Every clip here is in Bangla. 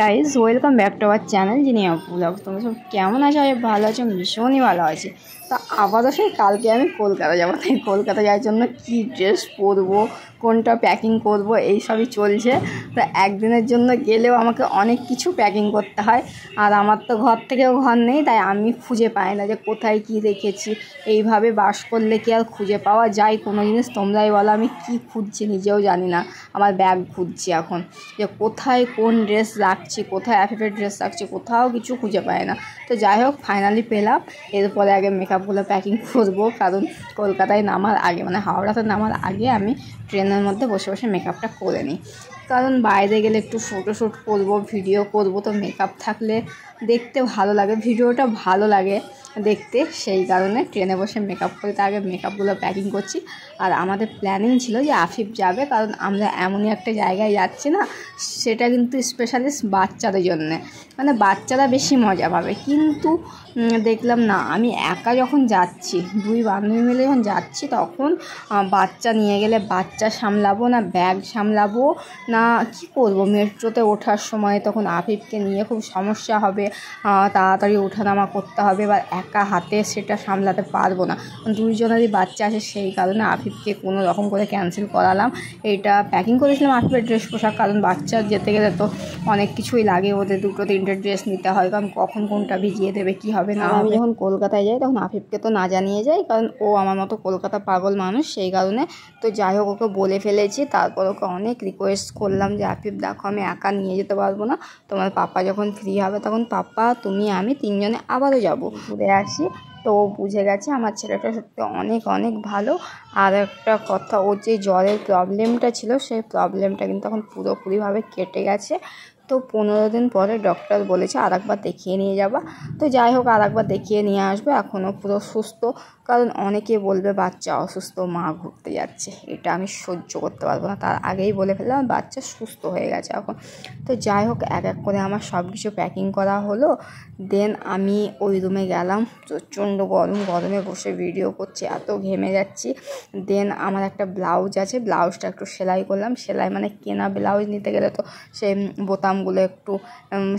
guys welcome back to our channel যিনি ব্লগ তোমরা সব কেমন আছো ভালো আছো ভীষণই ভালো আছে তা আপাতত সেই কালকে আমি কলকাতা যাবো তাই কলকাতা যাওয়ার জন্য কি ড্রেস পরবো কোনটা প্যাকিং করবো এই সবই চলছে তো একদিনের জন্য গেলেও আমাকে অনেক কিছু প্যাকিং করতে হয় আর আমার তো ঘর থেকেও ঘর নেই তাই আমি খুঁজে পাই না যে কোথায় কি রেখেছি এইভাবে বাস করলে কি আর খুঁজে পাওয়া যায় কোনো জিনিস তোমরাই বলো আমি কি খুঁজছি নিজেও জানি না আমার ব্যাগ খুঁজছি এখন যে কোথায় কোন ড্রেস রাখছি কোথায় অ্যাফেফের ড্রেস রাখছি কোথাও কিছু খুঁজে পায় না তো যাই হোক ফাইনালি পেলাম এরপরে আগে মেকআপ সবগুলো প্যাকিং করবো কারণ কলকাতায় নামার আগে মানে হাওড়াতে নামার আগে আমি ট্রেনের মধ্যে বসে বসে মেকআপটা করে নিই কারণ বাইরে গেলে একটু ফটোশ্যুট করবো ভিডিও করবো তো মেকআপ থাকলে দেখতে ভালো লাগে ভিডিওটা ভালো লাগে দেখতে সেই কারণে ট্রেনে বসে মেকআপ করে তার আগে মেকআপগুলো প্যাকিং করছি আর আমাদের প্ল্যানিং ছিল যে আফিফ যাবে কারণ আমরা এমনই একটা জায়গায় যাচ্ছি না সেটা কিন্তু স্পেশালিস্ট বাচ্চাদের জন্যে মানে বাচ্চারা বেশি মজা পাবে কিন্তু দেখলাম না আমি একা যখন যাচ্ছি দুই বান্ধবী মিলে যখন যাচ্ছি তখন বাচ্চা নিয়ে গেলে বাচ্চা সামলাবো না ব্যাগ সামলাবো না কি করব মেট্রোতে ওঠার সময় তখন আফিফকে নিয়ে খুব সমস্যা হবে তাড়াতাড়ি ওঠানামা করতে হবে বা একা হাতে সেটা সামলাতে পারবো না দুইজনেরই বাচ্চা আছে সেই কারণে আফিফকে কোনো রকম করে ক্যান্সেল করালাম এইটা প্যাকিং করেছিলাম আফিফের ড্রেস পোশাক কারণ বাচ্চার যেতে গেলে তো অনেক কিছুই লাগে ওদের দুটো তিনটে ড্রেস নিতে হয় কারণ কখন কোনটা ভিজিয়ে দেবে কি হবে না আমি যখন কলকাতায় যাই তখন আফিফকে তো না জানিয়ে যাই কারণ ও আমার মতো কলকাতা পাগল মানুষ সেই কারণে তো যাই হোক ওকে বলে ফেলেছি তারপর ওকে অনেক রিকোয়েস্ট করলাম যে আফিফ দেখো আমি একা নিয়ে যেতে পারবো না তোমার পাপা যখন ফ্রি হবে তখন পাপা তুমি আমি তিনজনে আবারও যাব ঘুরে আসি তো বুঝে গেছে আমার ছেলেটা সত্যি অনেক অনেক ভালো আর একটা কথা ও যে জলের প্রবলেমটা ছিল সেই প্রবলেমটা কিন্তু এখন পুরোপুরিভাবে কেটে গেছে তো পনেরো দিন পরে ডক্টর বলেছে আর একবার দেখিয়ে নিয়ে যাবা তো যাই হোক আর একবার দেখিয়ে নিয়ে আসবে এখনও পুরো সুস্থ কারণ অনেকে বলবে বাচ্চা অসুস্থ মা ঘুরতে যাচ্ছে এটা আমি সহ্য করতে পারবো না তার আগেই বলে ফেললাম বাচ্চা সুস্থ হয়ে গেছে এখন তো যাই হোক এক এক করে আমার সব কিছু প্যাকিং করা হলো দেন আমি ওই রুমে গেলাম প্রচণ্ড গরম গরমে বসে ভিডিও করছি এত ঘেমে যাচ্ছি দেন আমার একটা ব্লাউজ আছে ব্লাউজটা একটু সেলাই করলাম সেলাই মানে কেনা ব্লাউজ নিতে গেলে তো সে বোতাম বোতামগুলো একটু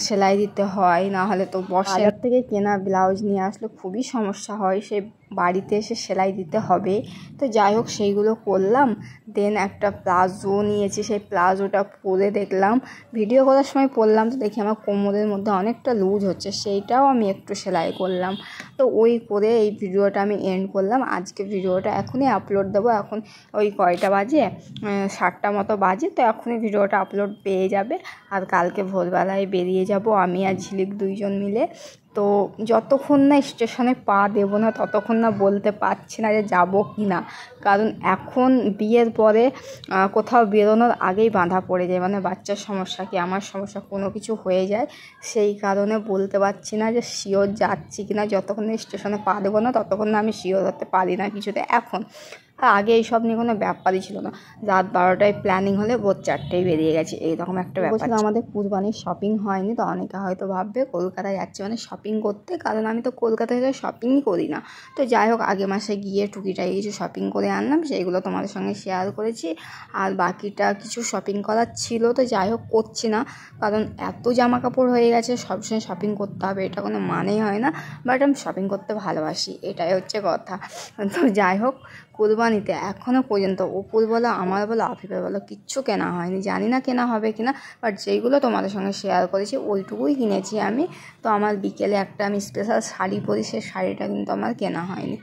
সেলাই দিতে হয় না হলে তো বসার থেকে কেনা ব্লাউজ নিয়ে আসলে খুবই সমস্যা হয় সে বাড়িতে এসে সেলাই দিতে হবে তো যাই হোক সেইগুলো করলাম দেন একটা প্লাজো নিয়েছি সেই প্লাজোটা পরে দেখলাম ভিডিও করার সময় পরলাম তো দেখি আমার কোমরের মধ্যে অনেকটা লুজ হচ্ছে সেইটাও আমি একটু সেলাই করলাম তো ওই করে এই ভিডিওটা আমি এন্ড করলাম আজকে ভিডিওটা এখনই আপলোড দেবো এখন ওই কয়টা বাজে সাতটা মতো বাজে তো এখনই ভিডিওটা আপলোড পেয়ে যাবে আর কালকে ভোরবেলায় বেরিয়ে যাব আমি আর ঝিলিক দুইজন মিলে তো যতক্ষণ না স্টেশনে পা দেবো না ততক্ষণ না বলতে পারছি না যে যাব কি না কারণ এখন বিয়ের পরে কোথাও বেরোনোর আগেই বাঁধা পড়ে যায় মানে বাচ্চার সমস্যা কি আমার সমস্যা কোনো কিছু হয়ে যায় সেই কারণে বলতে পারছি না যে শিওর যাচ্ছি কি না যতক্ষণ স্টেশনে পা দেবো না ততক্ষণ না আমি শিওর হতে পারি না কিছুতে এখন আর হ্যাঁ, আগে এইসব নিয়ে কোনো ব্যাপারই ছিল না রাত বারোটায় প্ল্যানিং হলে ভোর চারটেই বেরিয়ে গেছে এইরকম একটা ব্যাপার ছিল আমাদের কুরবানির শপিং হয়নি তো অনেকে হয়তো ভাববে কলকাতায় যাচ্ছে মানে শপিং করতে কারণ আমি তো কলকাতা থেকে শপিংই করি না তো যাই হোক আগে মাসে গিয়ে টুকিটাই কিছু শপিং করে আনলাম সেইগুলো তোমাদের সঙ্গে শেয়ার করেছি আর বাকিটা কিছু শপিং করার ছিল তো যাই হোক করছি না কারণ এত জামা কাপড় হয়ে গেছে সবসময় শপিং করতে হবে এটা কোনো মানেই হয় না বাট আমি শপিং করতে ভালোবাসি এটাই হচ্ছে কথা তো যাই হোক কোরবানিতে এখনও পর্যন্ত ওপুর বলো আমার বলো আফিফের বলো কিচ্ছু কেনা হয়নি জানি না কেনা হবে কিনা বাট যেইগুলো তোমাদের সঙ্গে শেয়ার করেছি ওইটুকুই কিনেছি আমি তো আমার বিকেলে একটা আমি স্পেশাল শাড়ি পরি সে শাড়িটা কিন্তু আমার কেনা হয়নি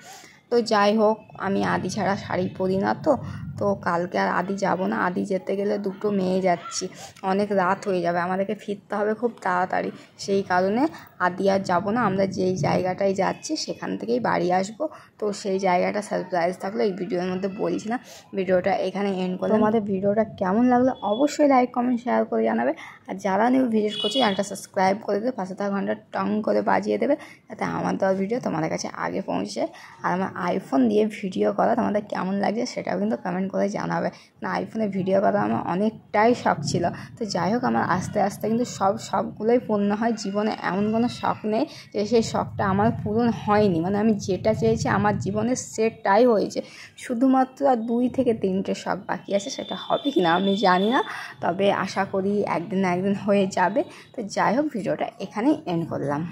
তো যাই হোক আমি আদি ছাড়া শাড়ি পরি না তো তো কালকে আর আদি যাব না আদি যেতে গেলে দুটো মেয়ে যাচ্ছি অনেক রাত হয়ে যাবে আমাদেরকে ফিরতে হবে খুব তাড়াতাড়ি সেই কারণে আদি আর যাবো না আমরা যেই জায়গাটায় যাচ্ছি সেখান থেকেই বাড়ি আসব তো সেই জায়গাটা সারপ্রাইজ থাকলো এই ভিডিওর মধ্যে বলছিলাম ভিডিওটা এখানে এন্ড করলে আমাদের ভিডিওটা কেমন লাগলো অবশ্যই লাইক কমেন্ট শেয়ার করে জানাবে আর যারা নিউ ভিজিট করছে চ্যানেলটা সাবস্ক্রাইব করে দেবে পাশে তার ঘন্টা টং করে বাজিয়ে দেবে যাতে আমার দেওয়ার ভিডিও তোমাদের কাছে আগে পৌঁছে আর আমার আইফোন দিয়ে ভিডিও করা তোমাদের কেমন লাগছে সেটাও কিন্তু কমেন্ট করে জানাবে না আইফোনে ভিডিও করা আমার অনেকটাই শখ ছিল তো যাই হোক আমার আস্তে আস্তে কিন্তু সব সবগুলোই পূর্ণ হয় জীবনে এমন কোনো শখ নেই যে সেই শখটা আমার পূরণ হয়নি মানে আমি যেটা চেয়েছি আমার জীবনে সেটাই হয়েছে শুধুমাত্র আর দুই থেকে তিনটে শখ বাকি আছে সেটা হবে কি না আমি জানি না তবে আশা করি একদিন না একদিন হয়ে যাবে তো যাই হোক ভিডিওটা এখানেই এন্ড করলাম